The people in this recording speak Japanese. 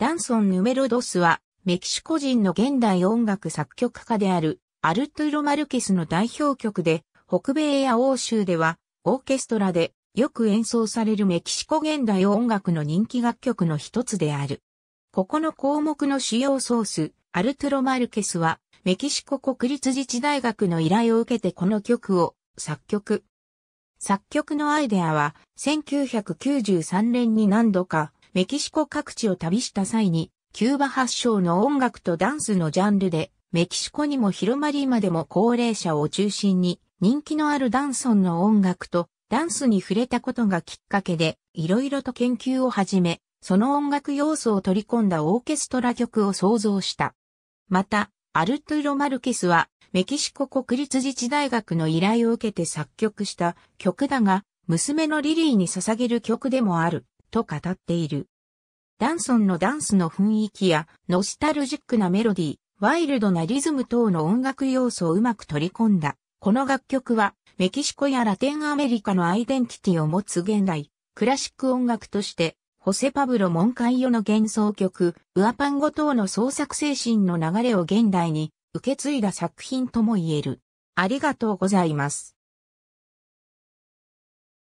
ダンソン・ヌメロドスは、メキシコ人の現代音楽作曲家である、アルトゥロ・マルケスの代表曲で、北米や欧州では、オーケストラでよく演奏されるメキシコ現代音楽の人気楽曲の一つである。ここの項目の主要ソース、アルトゥロ・マルケスは、メキシコ国立自治大学の依頼を受けてこの曲を作曲。作曲のアイデアは、1993年に何度か、メキシコ各地を旅した際に、キューバ発祥の音楽とダンスのジャンルで、メキシコにも広まり今でも高齢者を中心に、人気のあるダンソンの音楽とダンスに触れたことがきっかけで、いろいろと研究を始め、その音楽要素を取り込んだオーケストラ曲を創造した。また、アルトゥロ・マルケスは、メキシコ国立自治大学の依頼を受けて作曲した曲だが、娘のリリーに捧げる曲でもある。と語っている。ダンソンのダンスの雰囲気やノスタルジックなメロディー、ワイルドなリズム等の音楽要素をうまく取り込んだ。この楽曲はメキシコやラテンアメリカのアイデンティティを持つ現代、クラシック音楽としてホセパブロ・モンカイヨの幻想曲、ウアパンゴ等の創作精神の流れを現代に受け継いだ作品とも言える。ありがとうございます。